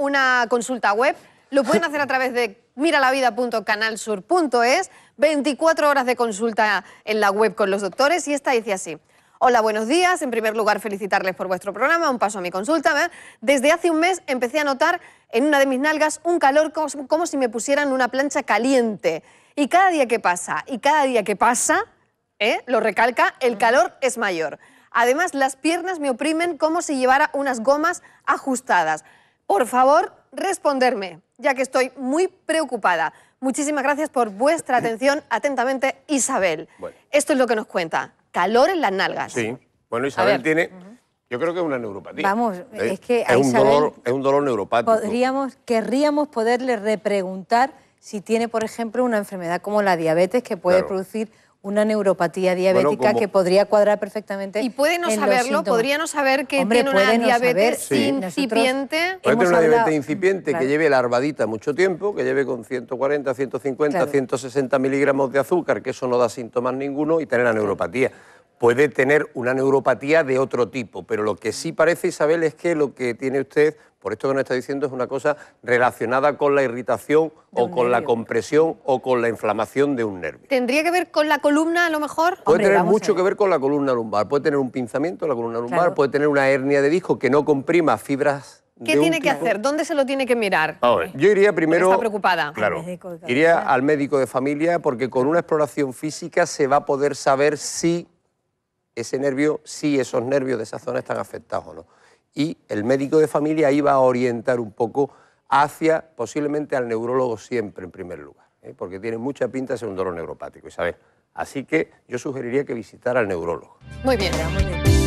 una consulta web. Lo pueden hacer a través de miralavida.canalsur.es, 24 horas de consulta en la web con los doctores y esta dice así. Hola, buenos días. En primer lugar, felicitarles por vuestro programa. Un paso a mi consulta. ¿eh? Desde hace un mes empecé a notar en una de mis nalgas un calor como, si me pusieran una plancha caliente. Y cada día que pasa, y cada día que pasa, ¿eh? lo recalca, el calor es mayor. Además, las piernas me oprimen como si llevara unas gomas ajustadas por favor, responderme, ya que estoy muy preocupada. Muchísimas gracias por vuestra atención. Atentamente, Isabel. Esto es lo que nos cuenta. Calor en las nalgas. Sí. Bueno, Isabel tiene... Yo creo que es una neuropatía. Vamos, ¿Eh? es que es, un dolor, neuropático. Podríamos, querríamos poderle repreguntar si tiene, por ejemplo, una enfermedad como la diabetes que puede producir una neuropatía diabética que podría cuadrar perfectamente. Y puede no saberlo, podría no saber que tiene una diabetes incipiente. Puede tener una diabetes incipiente que lleve la arbadita mucho tiempo, que lleve con 140, 150, 160 miligramos de azúcar, que eso no da síntomas ninguno, y tener la neuropatía puede tener una neuropatía de otro tipo, pero lo que sí parece, Isabel, es que lo que tiene usted, por esto que nos está diciendo, es una cosa relacionada con la irritación o con la compresión o con la inflamación de un nervio. ¿Tendría que ver con la columna a lo mejor? Puede tener mucho que ver con la columna lumbar, puede tener un pinzamiento la columna lumbar, puede tener una hernia de disco que no comprima fibras ¿Qué tiene que hacer? ¿Dónde se lo tiene que mirar? yo iría primero... Está preocupada. Claro, iría al médico de familia porque con una exploración física se va a poder saber si ese nervio, si esos nervios de esa zona están afectados o no. Y el médico de familia iba a orientar un poco hacia posiblemente al neurólogo siempre en primer lugar, ¿eh? porque tiene mucha pinta de ser un dolor neuropático, Isabel. Así que yo sugeriría que visitara al neurólogo. Muy bien, muy bien.